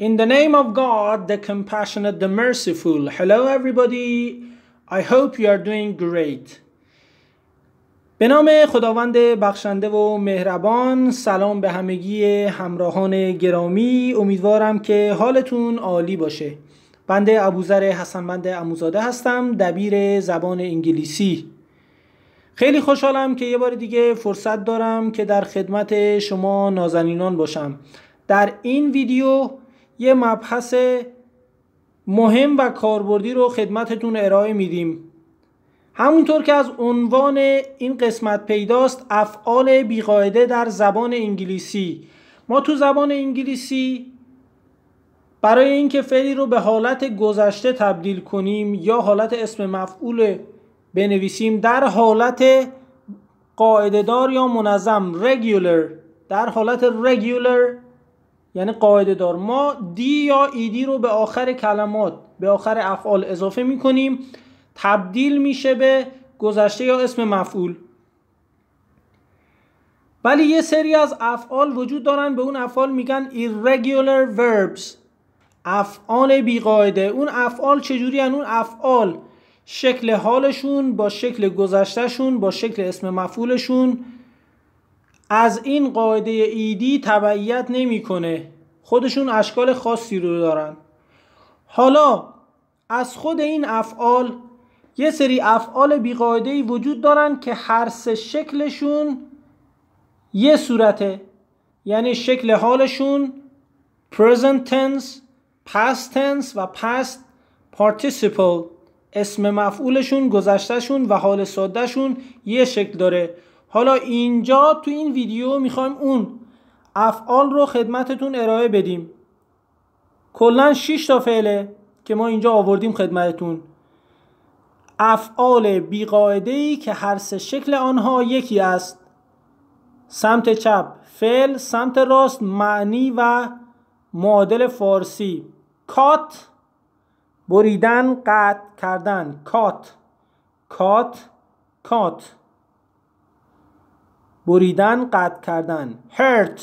In the name of God, the compassionate, the merciful. Hello everybody. I hope you are doing great. به نام خداوند بخشنده و مهربان سلام به همگی همراهان گرامی امیدوارم که حالتون عالی باشه بنده ابوذر بند اموزاده هستم دبیر زبان انگلیسی خیلی خوشحالم که یه بار دیگه فرصت دارم که در خدمت شما نازنینان باشم در این ویدیو یه مبحث مهم و کاربردی رو خدمتتون ارائه میدیم همونطور که از عنوان این قسمت پیداست افعال بیقاعده در زبان انگلیسی ما تو زبان انگلیسی برای اینکه فعلی رو به حالت گذشته تبدیل کنیم یا حالت اسم مفعول بنویسیم در حالت قاعده دار یا منظم regular در حالت regular یعنی قاعده دار ما دی یا ایدی رو به آخر کلمات به آخر افعال اضافه می کنیم تبدیل میشه به گذشته یا اسم مفعول ولی یه سری از افعال وجود دارن به اون افعال میگن irregular verbs افعال بیقاعده اون افعال چجوری اون افعال شکل حالشون با شکل گذشتهشون با شکل اسم مفعولشون از این قاعده ایدی تبعیت نمیکنه خودشون اشکال خاصی رو دارن حالا از خود این افعال یه سری افعال بیقاعده وجود دارن که هر سه شکلشون یه صورته یعنی شکل حالشون present tense past tense و past participle اسم مفعولشون گذشتهشون و حال سادهشون یه شکل داره حالا اینجا تو این ویدیو میخوایم اون افعال رو خدمتتون ارائه بدیم کلا 6 تا فعله که ما اینجا آوردیم خدمتتون افعال بیقاعده ای که هر سه شکل آنها یکی است سمت چپ فعل سمت راست معنی و معادل فارسی کات بریدن قطع کردن کات کات کات بریدن قطع کردن hurt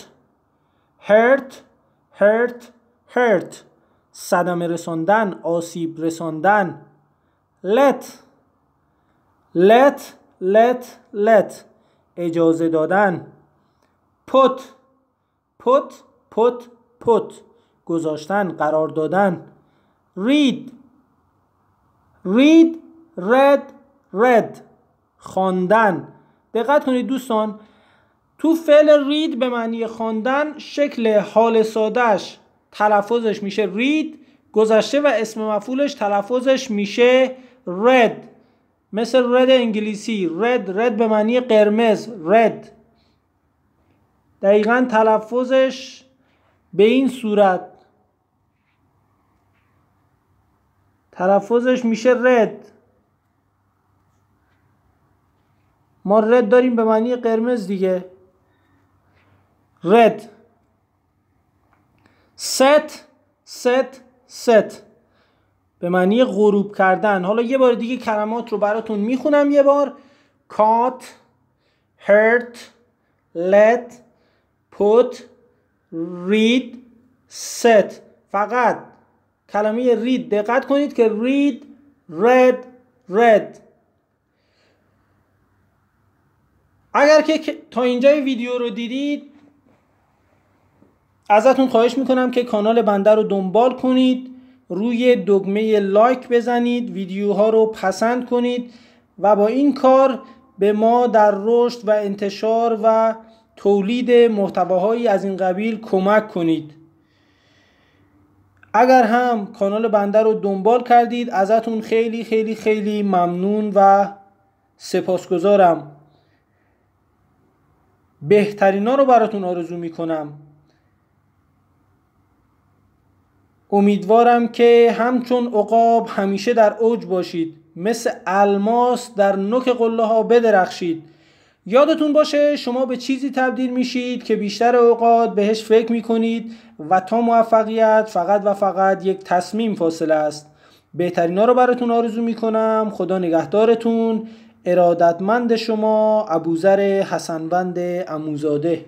hurt hurt hurt صدمه رساندن آسیب رساندن let let let let اجازه دادن put put put put گذاشتن قرار دادن read read read read خواندن دقت کنید دوستان تو فعل رید به معنی خواندن شکل حال سادش تلفظش میشه رید گذشته و اسم مفعولش تلفظش میشه رد مثل رد انگلیسی رد رد به معنی قرمز رد دقیقا تلفظش به این صورت تلفظش میشه رد ما رد داریم به معنی قرمز دیگه red set set set به معنی غروب کردن حالا یه بار دیگه کلمات رو براتون میخونم یه بار cut hurt let put read set فقط کلمه read دقت کنید که read Red Red اگر که تا اینجای ویدیو رو دیدید ازتون خواهش میکنم که کانال بنده رو دنبال کنید روی دگمه لایک بزنید ویدیوها رو پسند کنید و با این کار به ما در رشد و انتشار و تولید محتواهایی از این قبیل کمک کنید اگر هم کانال بنده رو دنبال کردید ازتون خیلی خیلی خیلی ممنون و سپاسگزارم ها رو براتون آرزو میکنم امیدوارم که همچون عقاب همیشه در اوج باشید مثل الماس در نوک قله ها بدرخشید یادتون باشه شما به چیزی تبدیل میشید که بیشتر اوقات بهش فکر میکنید و تا موفقیت فقط و فقط یک تصمیم فاصله است بهترین ها رو براتون آرزو میکنم خدا نگهدارتون ارادتمند شما ابوذر حسنوند اموزاده